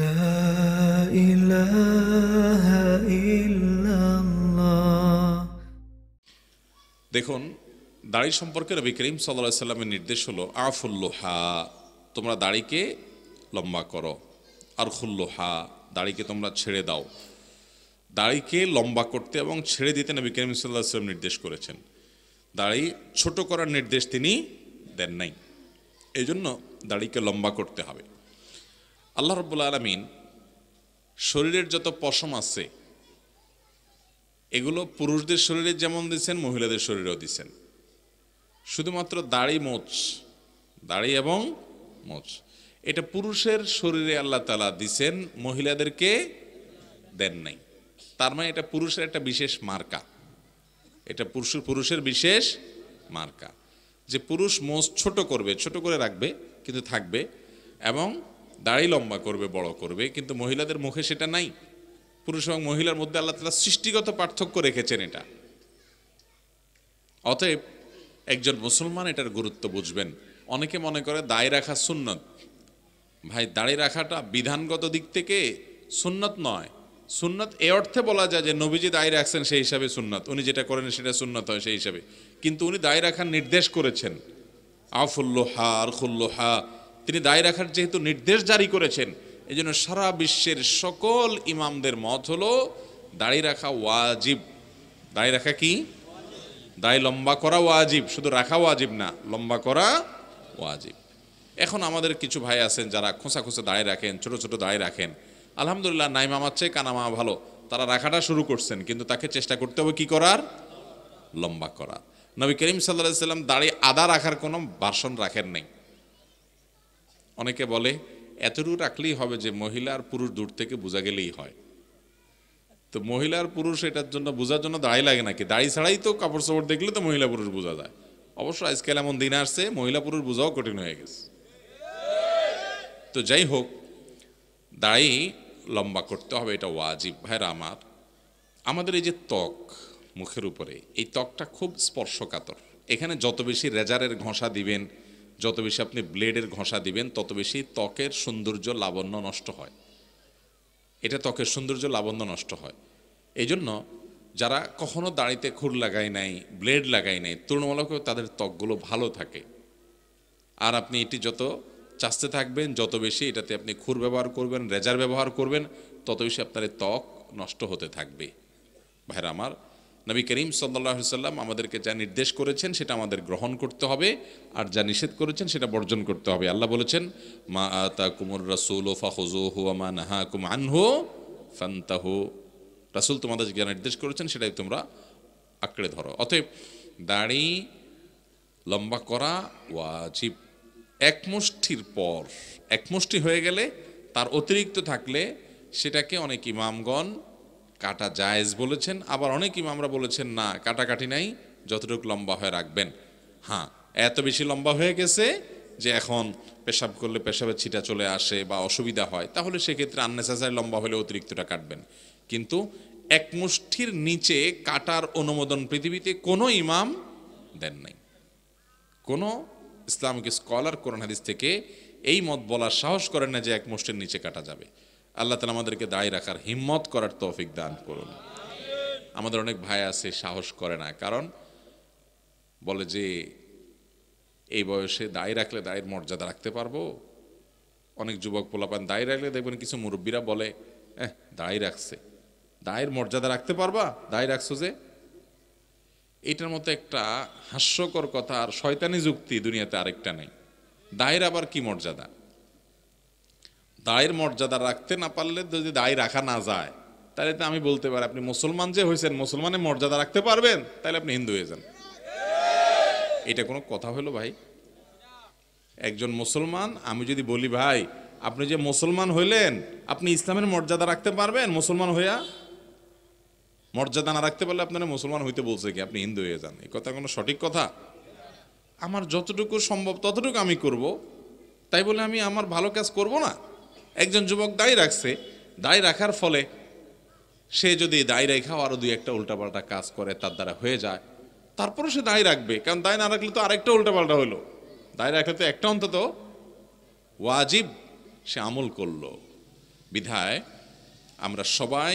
দেখুন দাড়ি সম্পর্কে রবি করিম সাল্লা সাল্লামের নির্দেশ হলো আফুল্লোহা তোমরা দাড়িকে লম্বা করো আর খুল্লোহা দাড়িকে তোমরা ছেড়ে দাও দাড়িকে লম্বা করতে এবং ছেড়ে দিতে নবী করিম সাল্লাহ সাল্লাম নির্দেশ করেছেন দাড়ি ছোট করার নির্দেশ তিনি দেন নাই এই জন্য দাড়িকে লম্বা করতে হবে আল্লাহ রব্বুল আলমিন শরীরের যত পশম আছে এগুলো পুরুষদের শরীরে যেমন দিচ্ছেন মহিলাদের শরীরেও দিচ্ছেন শুধুমাত্র দাড়ি মোচ দাড়ি এবং মোচ এটা পুরুষের শরীরে আল্লাহ তালা দিছেন মহিলাদেরকে দেন নাই তার মানে এটা পুরুষের একটা বিশেষ মার্কা এটা পুরুষ পুরুষের বিশেষ মার্কা যে পুরুষ মোচ ছোট করবে ছোট করে রাখবে কিন্তু থাকবে এবং দাড়ি লম্বা করবে বড় করবে কিন্তু মহিলাদের মুখে সেটা নাই পুরুষ এবং মহিলার মধ্যে আল্লাহ তালা সৃষ্টিগত পার্থক্য রেখেছেন এটা অতএব একজন মুসলমান এটার গুরুত্ব বুঝবেন অনেকে মনে করে দায় রাখা সুন্নত ভাই দাড়ি রাখাটা বিধানগত দিক থেকে সুন্নত নয় সুন্নত এ অর্থে বলা যায় যে নবীজি দায় রাখছেন সেই হিসাবে সুন্নত উনি যেটা করেন সেটা সুন্নত হয় সেই হিসাবে কিন্তু উনি দায় রাখার নির্দেশ করেছেন আফুল্লোহা খুল্লোহা তিনি দায় রাখার যেহেতু নির্দেশ জারি করেছেন এই জন্য সারা বিশ্বের সকল ইমামদের মত হলো দাড়ি রাখা ওয়াজিব দায় রাখা কি দায় লম্বা করা ওয়াজিব শুধু রাখা ওয়াজিব না লম্বা করা ওয়াজিব এখন আমাদের কিছু ভাই আছেন যারা খোঁচা খোঁচা দাঁড়িয়ে রাখেন ছোট ছোট দাঁড়িয়ে রাখেন আলহামদুলিল্লাহ নাই মামার চেয়ে কানামা ভালো তারা রাখাটা শুরু করছেন কিন্তু তাকে চেষ্টা করতে হবে কি করার লম্বা করা নবী করিম সাল্লাহ সাল্লাম দাঁড়িয়ে আদা রাখার কোনো বাসন রাখেন নাই অনেকে বলে এতটুকু রাখলেই হবে যে মহিলা আর পুরুষ দূর থেকে বোঝা গেলেই হয় তো মহিলা আর পুরুষ এটার জন্য বোঝার জন্য দাঁড়ি লাগে নাকি দাড়ি ছাড়াই তো কাপড় চোপড় দেখলে তো মহিলা পুরুষ বোঝা যায় অবশ্য আজকাল এমন দিন আসছে মহিলা পুরুষ বোঝাও কঠিন হয়ে গেছে তো যাই হোক দাড়ি লম্বা করতে হবে এটা ওয়াজিব ভাইরা আমার আমাদের এই যে ত্বক মুখের উপরে এই ত্বকটা খুব স্পর্শকাতর এখানে যত বেশি রেজারের ঘষা দিবেন যত বেশি আপনি ব্লেডের ঘষা দিবেন তত বেশি ত্বকের সৌন্দর্য লাবণ্য নষ্ট হয় এটা ত্বকের সৌন্দর্য লাবণ্য নষ্ট হয় এই জন্য যারা কখনো দাড়িতে খুর লাগায় নাই ব্লেড লাগায় নাই তৃণমূলকেও তাদের ত্বকগুলো ভালো থাকে আর আপনি এটি যত চাচতে থাকবেন যত বেশি এটাতে আপনি খুর ব্যবহার করবেন রেজার ব্যবহার করবেন তত বেশি আপনার ত্বক নষ্ট হতে থাকবে ভাইরা আমার নবী করিম সাল্লা সাল্লাম আমাদেরকে যা নির্দেশ করেছেন সেটা আমাদের গ্রহণ করতে হবে আর যা নিষেধ করেছেন সেটা বর্জন করতে হবে আল্লাহ বলেছেন মা আতা কুমুর রাসুল ও ফাহজো হু আমা নাহা কুম আনহো ফান্তাহো রাসুল তোমাদের যা নির্দেশ করেছেন সেটাই তোমরা আঁকড়ে ধরো অতএব দাড়ি লম্বা করা ওয়াজিব এক মুষ্টির পর এক মুষ্টি হয়ে গেলে তার অতিরিক্ত থাকলে সেটাকে অনেক ইমামগণ কাটা জায়েজ বলেছেন আবার অনেক ইমামরা বলেছেন না কাটাকাটি নাই যতটুকু লম্বা হয়ে রাখবেন হ্যাঁ এত বেশি লম্বা হয়ে গেছে যে এখন পেশাব করলে পেশাবের ছিটা চলে আসে বা অসুবিধা হয় তাহলে সেক্ষেত্রে আননেসেসারি লম্বা হলে অতিরিক্তটা কাটবেন কিন্তু এক মুষ্ঠির নিচে কাটার অনুমোদন পৃথিবীতে কোনো ইমাম দেন নাই কোনো ইসলামিক স্কলার কোরআন হাদিস থেকে এই মত বলার সাহস করেন না যে এক মুষ্টির নিচে কাটা যাবে আল্লাহ তালা আমাদেরকে দায় রাখার হিম্মত করার তৌফিক দান করুন আমাদের অনেক ভাই আছে সাহস করে না কারণ বলে যে এই বয়সে দায় রাখলে দায়ের মর্যাদা রাখতে পারবো অনেক যুবক পোলাপান দায় রাখলে দেখবেন কিছু মুরব্বীরা বলে হ্যাঁ দায় রাখছে দায়ের মর্যাদা রাখতে পারবা দায় রাখছো যে এটার মতো একটা হাস্যকর কথা আর শয়তানি যুক্তি দুনিয়াতে আরেকটা নেই দায়ের আবার কি মর্যাদা দায়ের মর্যাদা রাখতে না পারলে যদি দায় রাখা না যায় তাহলে তো আমি বলতে পারি আপনি মুসলমান যে হয়েছেন মুসলমানের মর্যাদা রাখতে পারবেন তাহলে আপনি হিন্দু হয়ে যান এটা কোনো কথা হলো ভাই একজন মুসলমান আমি যদি বলি ভাই আপনি যে মুসলমান হইলেন আপনি ইসলামের মর্যাদা রাখতে পারবেন মুসলমান হইয়া মর্যাদা না রাখতে পারলে আপনারা মুসলমান হইতে বলছে কি আপনি হিন্দু হয়ে যান এই কথা কোনো সঠিক কথা আমার যতটুকু সম্ভব ততটুকু আমি করব তাই বলে আমি আমার ভালো কাজ করব না একজন যুবক দায় রাখছে দায় রাখার ফলে সে যদি দায় রেখাও আরও দুই একটা উল্টাপাল্টা কাজ করে তার দ্বারা হয়ে যায় তারপরও সে দায় রাখবে কারণ দায় না রাখলে তো আরেকটা উল্টাপাল্টা হলো দায় রাখলে তো একটা অন্তত ওয়াজিব সে আমল করল বিধায় আমরা সবাই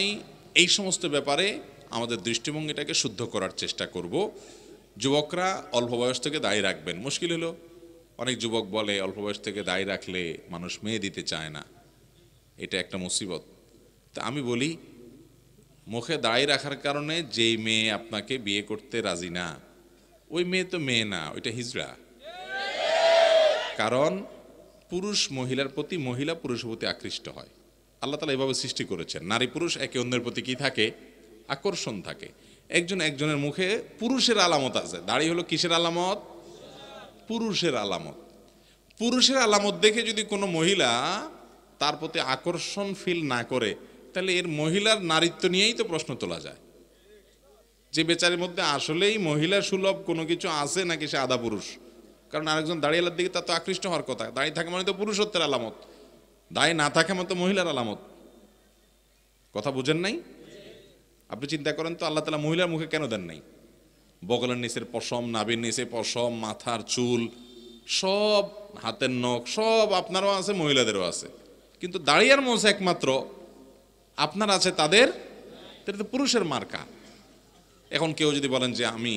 এই সমস্ত ব্যাপারে আমাদের দৃষ্টিভঙ্গিটাকে শুদ্ধ করার চেষ্টা করব যুবকরা অল্প বয়স থেকে দায় রাখবেন মুশকিল হলো অনেক যুবক বলে অল্প বয়স থেকে দায় রাখলে মানুষ মেয়ে দিতে চায় না এটা একটা মুসিবত তা আমি বলি মুখে দাঁড়িয়ে রাখার কারণে যেই মেয়ে আপনাকে বিয়ে করতে রাজি না ওই মেয়ে তো মেয়ে না ওইটা হিজড়া কারণ পুরুষ মহিলার প্রতি মহিলা পুরুষের প্রতি আকৃষ্ট হয় আল্লাহ তালা এভাবে সৃষ্টি করেছেন নারী পুরুষ একে অন্যের প্রতি কি থাকে আকর্ষণ থাকে একজন একজনের মুখে পুরুষের আলামত আছে দাড়ি হলো কিসের আলামত পুরুষের আলামত পুরুষের আলামত দেখে যদি কোনো মহিলা তার প্রতি আকর্ষণ ফিল না করে তাহলে এর মহিলার নারীত্ব নিয়েই তো প্রশ্ন তোলা যায় যে বেচারের মধ্যে আসলেই মহিলা সুলভ কোনো কিছু আছে নাকি সে আদা পুরুষ কারণ আরেকজন দাঁড়িয়ে দিকে তার তো আকৃষ্ট হওয়ার কথা দাঁড়িয়ে থাকে মানে তো পুরুষত্বের আলামত দায় না থাকে মানে তো মহিলার আলামত কথা বুঝেন নাই আপনি চিন্তা করেন তো আল্লাহ তালা মহিলার মুখে কেন দেন নাই বগলের নিচের পশম নাবির নিচে পশম মাথার চুল সব হাতের নখ সব আপনারও আছে মহিলাদেরও আছে কিন্তু দাঁড়িয়ার মোষ একমাত্র আপনার আছে তাদের এটা তো পুরুষের মার্কা এখন কেউ যদি বলেন যে আমি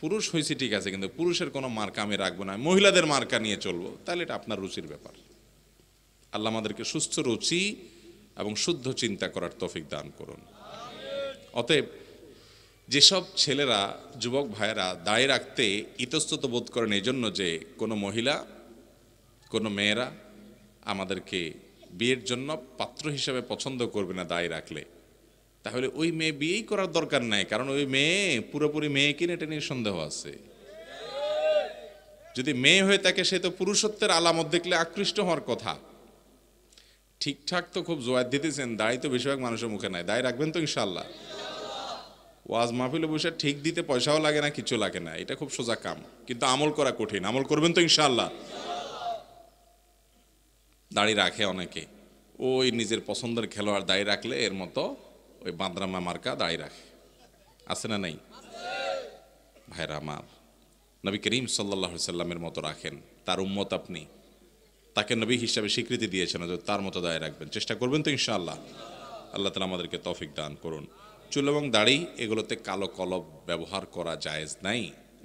পুরুষ হয়েছি ঠিক আছে কিন্তু পুরুষের কোনো মার্কা আমি রাখবো না মহিলাদের মার্কা নিয়ে চলবো তাহলে এটা আপনার রুচির ব্যাপার আল্লাহ আমাদেরকে সুস্থ রুচি এবং শুদ্ধ চিন্তা করার তফিক দান করুন অতএব যেসব ছেলেরা যুবক ভাইয়েরা দায়ে রাখতে ইতস্তত বোধ করেন এই জন্য যে কোনো মহিলা কোনো মেয়েরা আমাদেরকে বিয়ের জন্য পাত্র হিসাবে পছন্দ করবে না দায় রাখলে তাহলে ওই মেয়ে বিয়েই করার দরকার নাই কারণ ওই মেয়ে পুরোপুরি মেয়ে কিনে এটা নিয়ে সন্দেহ আছে যদি মেয়ে হয়ে থাকে সে তো পুরুষত্বের আলামত দেখলে আকৃষ্ট হওয়ার কথা ঠিকঠাক তো খুব জোয়ার দিতেছেন দায় তো বেশিরভাগ মানুষের মুখে নাই দায় রাখবেন তো ইনশাল্লাহ ওয়াজ মাহফিলে বসে ঠিক দিতে পয়সাও লাগে না কিছু লাগে না এটা খুব সোজা কাম কিন্তু আমল করা কঠিন আমল করবেন তো ইনশাল্লাহ দাড়ি রাখে অনেকে ওই নিজের পছন্দের খেলোয়াড় দাড়ি রাখলে এর মতো ওই বাঁদরামা মার্কা দাড়ি রাখে আছে না নাই ভাইরা আমার নবী করিম সাল্লাহ সাল্লামের মতো রাখেন তার উম্মত আপনি তাকে নবী হিসাবে স্বীকৃতি দিয়েছেন যে তার মতো দায় রাখবেন চেষ্টা করবেন তো ইনশাআল্লাহ আল্লাহ তালা আমাদেরকে তফিক দান করুন চুল এবং দাড়ি এগুলোতে কালো কলব ব্যবহার করা জায়েজ নাই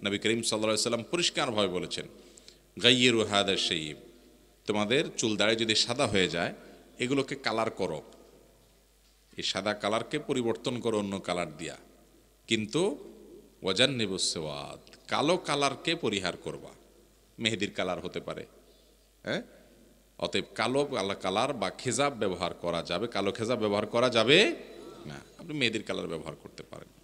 নবী করিম সাল্লাহ সাল্লাম পরিষ্কারভাবে বলেছেন গাইয়ের রুহাদ সেইব তোমাদের চুল দাড়ি যদি সাদা হয়ে যায় এগুলোকে কালার করো এই সাদা কালারকে পরিবর্তন করো অন্য কালার দিয়া কিন্তু ওয়াজান নিবসেওয়াদ কালো কালারকে পরিহার করবা মেহেদির কালার হতে পারে হ্যাঁ অতএব কালো কালার বা খেজাব ব্যবহার করা যাবে কালো খেজাব ব্যবহার করা যাবে না আপনি মেহেদির কালার ব্যবহার করতে পারেন